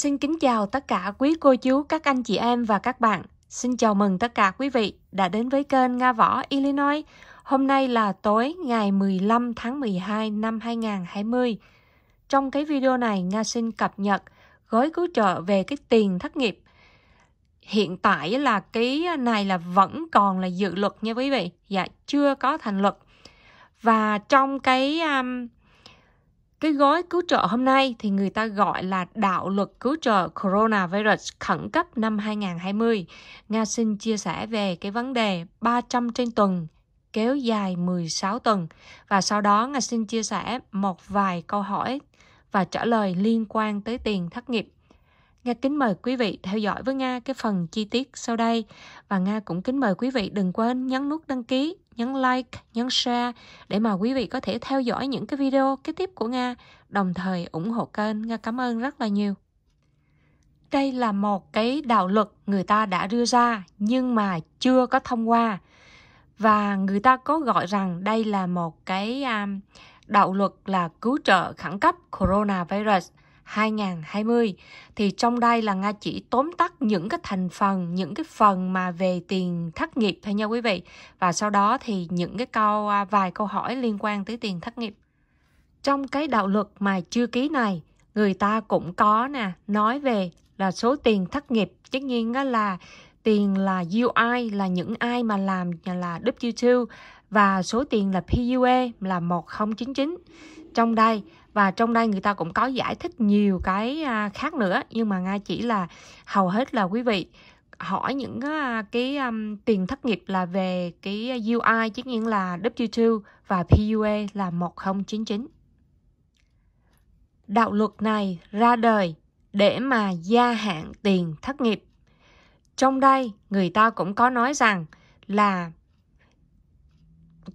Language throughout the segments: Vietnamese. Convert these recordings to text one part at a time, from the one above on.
xin kính chào tất cả quý cô chú, các anh chị em và các bạn. Xin chào mừng tất cả quý vị đã đến với kênh Nga Võ Illinois. Hôm nay là tối ngày 15 tháng 12 năm 2020. Trong cái video này, Nga xin cập nhật gói cứu trợ về cái tiền thất nghiệp. Hiện tại là cái này là vẫn còn là dự luật nha quý vị. Dạ, chưa có thành luật. Và trong cái um, cái gói cứu trợ hôm nay thì người ta gọi là đạo luật cứu trợ coronavirus khẩn cấp năm 2020. Nga xin chia sẻ về cái vấn đề 300 trên tuần kéo dài 16 tuần và sau đó Nga xin chia sẻ một vài câu hỏi và trả lời liên quan tới tiền thất nghiệp Nga kính mời quý vị theo dõi với Nga cái phần chi tiết sau đây. Và Nga cũng kính mời quý vị đừng quên nhấn nút đăng ký, nhấn like, nhấn share để mà quý vị có thể theo dõi những cái video kế tiếp của Nga, đồng thời ủng hộ kênh. Nga cảm ơn rất là nhiều. Đây là một cái đạo luật người ta đã đưa ra nhưng mà chưa có thông qua. Và người ta có gọi rằng đây là một cái à, đạo luật là cứu trợ khẩn cấp coronavirus 2020 thì trong đây là Nga chỉ tóm tắt những cái thành phần, những cái phần mà về tiền thất nghiệp thôi nha quý vị. Và sau đó thì những cái câu à, vài câu hỏi liên quan tới tiền thất nghiệp. Trong cái đạo luật mà chưa ký này, người ta cũng có nè, nói về là số tiền thất nghiệp, tất nhiên đó là tiền là UI là những ai mà làm là W2 và số tiền là PUE là 1099. Trong đây và trong đây người ta cũng có giải thích nhiều cái à, khác nữa nhưng mà nga chỉ là hầu hết là quý vị hỏi những à, cái um, tiền thất nghiệp là về cái UI chứ nhiên là W2 và PUA là 1099. Đạo luật này ra đời để mà gia hạn tiền thất nghiệp. Trong đây người ta cũng có nói rằng là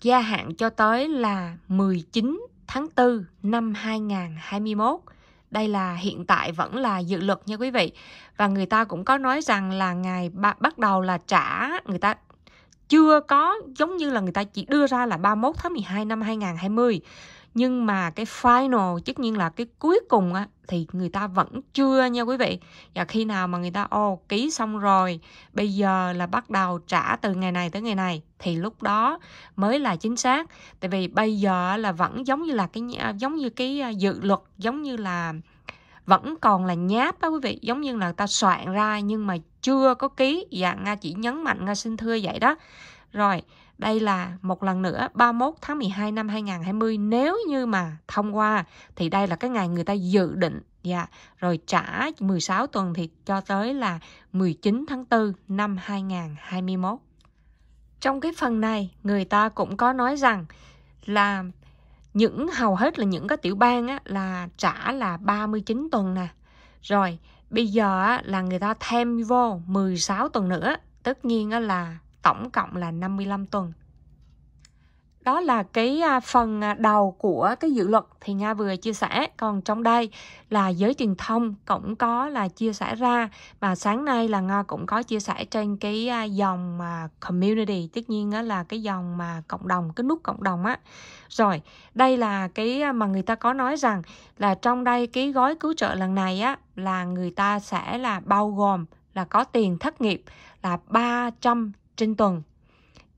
gia hạn cho tới là 19 tháng 4 năm 2021. Đây là hiện tại vẫn là dự luật nha quý vị. Và người ta cũng có nói rằng là ngày bắt đầu là trả người ta chưa có giống như là người ta chỉ đưa ra là 31 tháng 12 năm 2020 nhưng mà cái final tất nhiên là cái cuối cùng á thì người ta vẫn chưa nha quý vị và khi nào mà người ta ô ký xong rồi bây giờ là bắt đầu trả từ ngày này tới ngày này thì lúc đó mới là chính xác tại vì bây giờ là vẫn giống như là cái à, giống như cái à, dự luật giống như là vẫn còn là nháp á quý vị giống như là ta soạn ra nhưng mà chưa có ký và nga chỉ nhấn mạnh nga xin thưa vậy đó rồi đây là một lần nữa 31 tháng 12 năm 2020 nếu như mà thông qua thì đây là cái ngày người ta dự định dạ rồi trả 16 tuần thì cho tới là 19 tháng 4 năm 2021. Trong cái phần này người ta cũng có nói rằng là những hầu hết là những cái tiểu bang á, là trả là 39 tuần nè. Rồi bây giờ á, là người ta thêm vô 16 tuần nữa, tất nhiên á, là tổng cộng là 55 tuần. Đó là cái à, phần à, đầu của cái dự luật thì Nga vừa chia sẻ. Còn trong đây là giới truyền thông cũng có là chia sẻ ra. Và sáng nay là Nga cũng có chia sẻ trên cái à, dòng community. Tất nhiên đó là cái dòng mà cộng đồng, cái nút cộng đồng á. Rồi, đây là cái mà người ta có nói rằng là trong đây cái gói cứu trợ lần này á là người ta sẽ là bao gồm là có tiền thất nghiệp là 300 trên tuần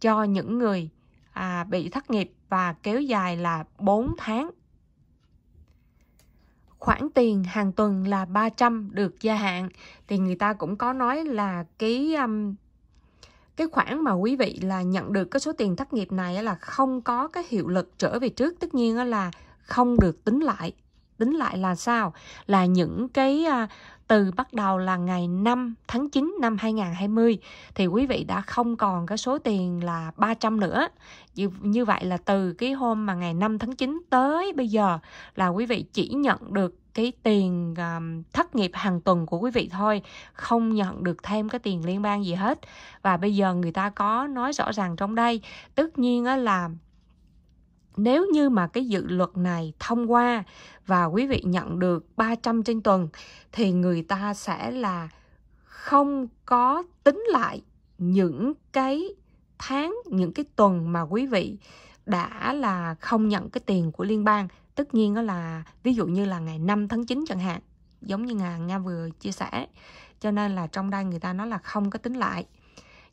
cho những người à, bị thất nghiệp và kéo dài là 4 tháng. Khoản tiền hàng tuần là 300 được gia hạn thì người ta cũng có nói là cái um, cái khoản mà quý vị là nhận được cái số tiền thất nghiệp này là không có cái hiệu lực trở về trước tất nhiên là không được tính lại tính lại là sao? Là những cái à, từ bắt đầu là ngày 5 tháng 9 năm 2020 thì quý vị đã không còn cái số tiền là 300 nữa. Như, như vậy là từ cái hôm mà ngày 5 tháng 9 tới bây giờ là quý vị chỉ nhận được cái tiền um, thất nghiệp hàng tuần của quý vị thôi không nhận được thêm cái tiền liên bang gì hết và bây giờ người ta có nói rõ ràng trong đây tất nhiên á là nếu như mà cái dự luật này thông qua và quý vị nhận được 300 trên tuần thì người ta sẽ là không có tính lại những cái tháng những cái tuần mà quý vị đã là không nhận cái tiền của liên bang tất nhiên đó là ví dụ như là ngày 5 tháng 9 chẳng hạn giống như Nga, Nga vừa chia sẻ cho nên là trong đây người ta nói là không có tính lại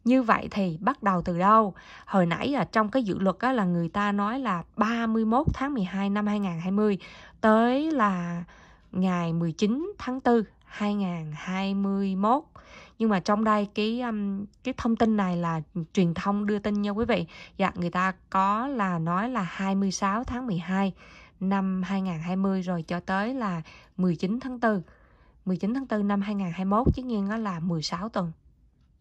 như vậy thì bắt đầu từ đâu hồi nãy là trong cái dự luật á, là người ta nói là 31 tháng 12 năm 2020 tới là ngày 19 tháng 4 2021 nhưng mà trong đây cái um, cái thông tin này là truyền thông đưa tin nha quý vị dạ người ta có là nói là 26 tháng 12 năm 2020 rồi cho tới là 19 tháng 4 19 tháng 4 năm 2021 chứ nhiên là 16 tuần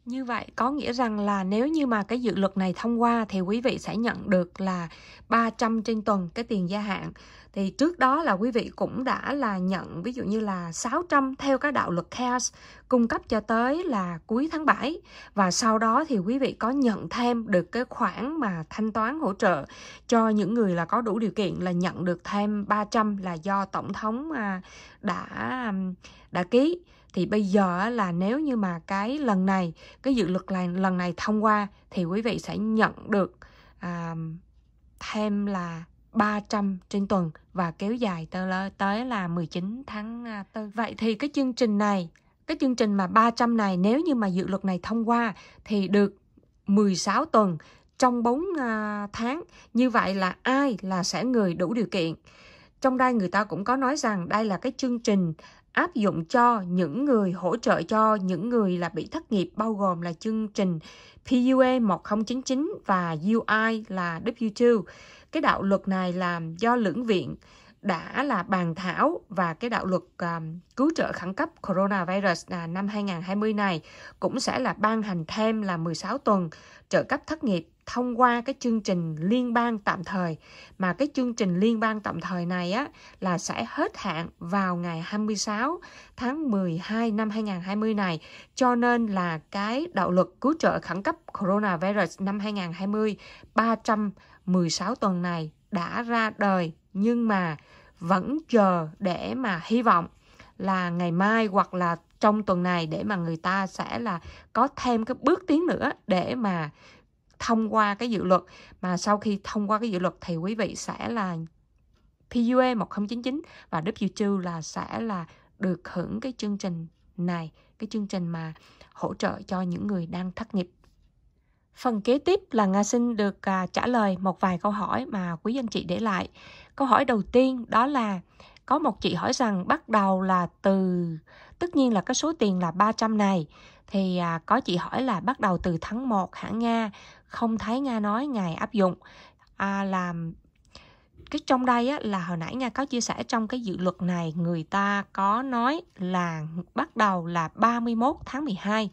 như vậy có nghĩa rằng là nếu như mà cái dự luật này thông qua thì quý vị sẽ nhận được là 300 trên tuần cái tiền gia hạn. Thì trước đó là quý vị cũng đã là nhận ví dụ như là 600 theo cái đạo luật CARES cung cấp cho tới là cuối tháng 7 và sau đó thì quý vị có nhận thêm được cái khoản mà thanh toán hỗ trợ cho những người là có đủ điều kiện là nhận được thêm 300 là do tổng thống à, đã đã ký thì bây giờ là nếu như mà cái lần này cái dự luật này lần này thông qua thì quý vị sẽ nhận được à, thêm là 300 trên tuần và kéo dài tới tới là 19 tháng 4. À, vậy thì cái chương trình này, cái chương trình mà 300 này nếu như mà dự luật này thông qua thì được 16 tuần trong 4 à, tháng. Như vậy là ai là sẽ người đủ điều kiện. Trong đây người ta cũng có nói rằng đây là cái chương trình áp dụng cho những người hỗ trợ cho những người là bị thất nghiệp bao gồm là chương trình PUA 1099 và UI là W2. Cái đạo luật này là do lưỡng viện đã là bàn thảo và cái đạo luật um, cứu trợ khẩn cấp coronavirus à, năm 2020 này cũng sẽ là ban hành thêm là 16 tuần trợ cấp thất nghiệp thông qua cái chương trình liên bang tạm thời mà cái chương trình liên bang tạm thời này á là sẽ hết hạn vào ngày 26 tháng 12 năm 2020 này cho nên là cái đạo luật cứu trợ khẩn cấp coronavirus năm 2020 316 tuần này đã ra đời nhưng mà vẫn chờ để mà hy vọng là ngày mai hoặc là trong tuần này để mà người ta sẽ là có thêm cái bước tiến nữa để mà thông qua cái dự luật mà sau khi thông qua cái dự luật thì quý vị sẽ là PUE 1099 và W2 là sẽ là được hưởng cái chương trình này, cái chương trình mà hỗ trợ cho những người đang thất nghiệp. Phần kế tiếp là Nga xin được à, trả lời một vài câu hỏi mà quý anh chị để lại. Câu hỏi đầu tiên đó là có một chị hỏi rằng bắt đầu là từ tất nhiên là cái số tiền là 300 này thì à, có chị hỏi là bắt đầu từ tháng 1 hả Nga không thấy Nga nói ngày áp dụng à, là cái trong đây á, là hồi nãy Nga có chia sẻ trong cái dự luật này người ta có nói là bắt đầu là 31 tháng 12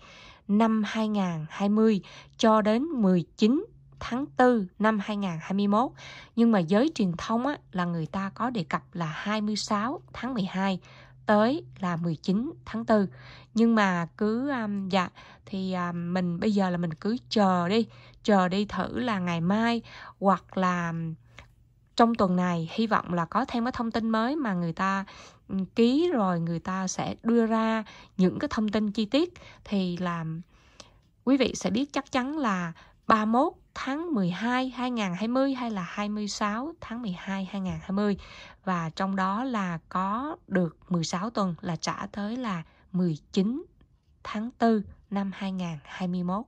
năm 2020 cho đến 19 tháng 4 năm 2021 nhưng mà giới truyền thông á, là người ta có đề cập là 26 tháng 12 tới là 19 tháng 4 nhưng mà cứ um, dạ thì um, mình bây giờ là mình cứ chờ đi chờ đi thử là ngày mai hoặc là um, trong tuần này hy vọng là có thêm cái thông tin mới mà người ta ừ, ký rồi người ta sẽ đưa ra những cái thông tin chi tiết thì là quý vị sẽ biết chắc chắn là 31 tháng 12 2020 hay là 26 tháng 12 2020 và trong đó là có được 16 tuần là trả tới là 19 tháng 4 năm 2021.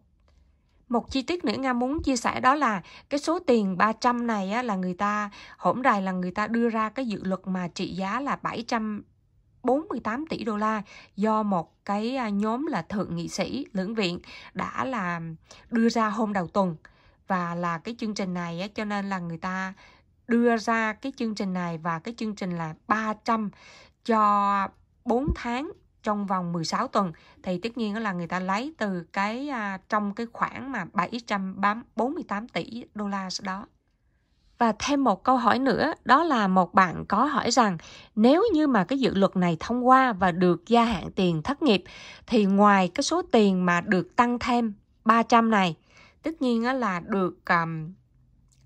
Một chi tiết nữa Nga muốn chia sẻ đó là cái số tiền 300 này á, là người ta hỗn đài là người ta đưa ra cái dự luật mà trị giá là 700 48 tỷ đô la do một cái à, nhóm là thượng nghị sĩ lưỡng viện đã làm đưa ra hôm đầu tuần và là cái chương trình này á, cho nên là người ta đưa ra cái chương trình này và cái chương trình là 300 cho 4 tháng trong vòng 16 tuần thì tất nhiên là người ta lấy từ cái à, trong cái khoản mà 748 tỷ đô la đó. Và thêm một câu hỏi nữa, đó là một bạn có hỏi rằng nếu như mà cái dự luật này thông qua và được gia hạn tiền thất nghiệp thì ngoài cái số tiền mà được tăng thêm 300 này tất nhiên là được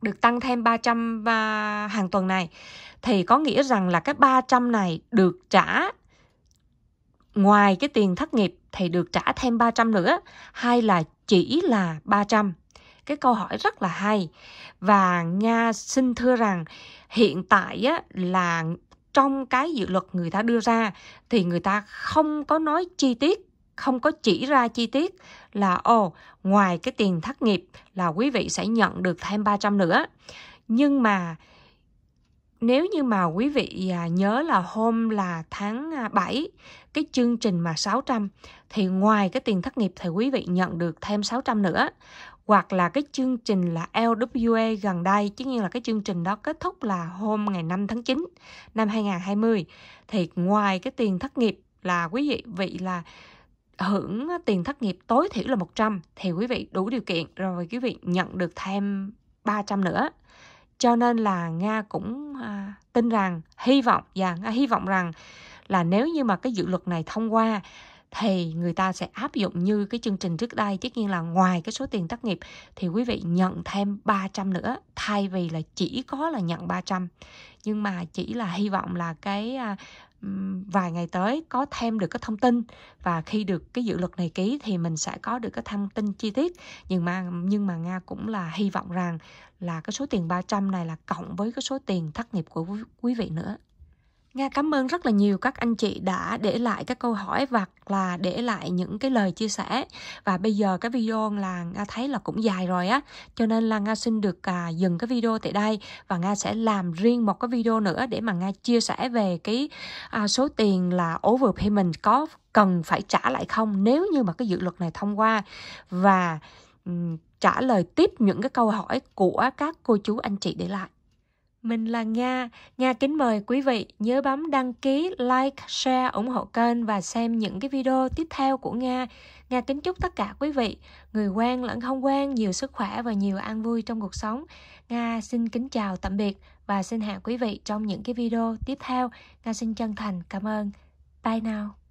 được tăng thêm 300 à, hàng tuần này thì có nghĩa rằng là cái 300 này được trả ngoài cái tiền thất nghiệp thì được trả thêm 300 nữa hay là chỉ là 300 cái câu hỏi rất là hay và Nga xin thưa rằng hiện tại á, là trong cái dự luật người ta đưa ra thì người ta không có nói chi tiết không có chỉ ra chi tiết là ồ, ngoài cái tiền thất nghiệp là quý vị sẽ nhận được thêm 300 nữa. Nhưng mà nếu như mà quý vị à, nhớ là hôm là tháng 7 à, cái chương trình mà 600 thì ngoài cái tiền thất nghiệp thì quý vị nhận được thêm 600 nữa hoặc là cái chương trình là LWA gần đây chứ nhiên là cái chương trình đó kết thúc là hôm ngày 5 tháng 9 năm 2020 thì ngoài cái tiền thất nghiệp là quý vị vị là hưởng tiền thất nghiệp tối thiểu là 100 thì quý vị đủ điều kiện rồi quý vị nhận được thêm 300 nữa. Cho nên là Nga cũng à, tin rằng hy vọng và Nga hy vọng rằng là nếu như mà cái dự luật này thông qua thì người ta sẽ áp dụng như cái chương trình trước đây tất nhiên là ngoài cái số tiền thất nghiệp thì quý vị nhận thêm 300 nữa thay vì là chỉ có là nhận 300 nhưng mà chỉ là hy vọng là cái à, vài ngày tới có thêm được cái thông tin và khi được cái dự luật này ký thì mình sẽ có được cái thông tin chi tiết nhưng mà nhưng mà Nga cũng là hy vọng rằng là cái số tiền 300 này là cộng với cái số tiền thất nghiệp của quý vị nữa. Nga cảm ơn rất là nhiều các anh chị đã để lại các câu hỏi hoặc là để lại những cái lời chia sẻ và bây giờ cái video là Nga thấy là cũng dài rồi á cho nên là Nga xin được à, dừng cái video tại đây và Nga sẽ làm riêng một cái video nữa để mà Nga chia sẻ về cái à, số tiền là overpayment có cần phải trả lại không nếu như mà cái dự luật này thông qua và um, trả lời tiếp những cái câu hỏi của các cô chú anh chị để lại mình là Nga. Nga kính mời quý vị nhớ bấm đăng ký, like, share, ủng hộ kênh và xem những cái video tiếp theo của Nga. Nga kính chúc tất cả quý vị, người quen lẫn không quen nhiều sức khỏe và nhiều an vui trong cuộc sống. Nga xin kính chào tạm biệt và xin hẹn quý vị trong những cái video tiếp theo. Nga xin chân thành cảm ơn. Bye now.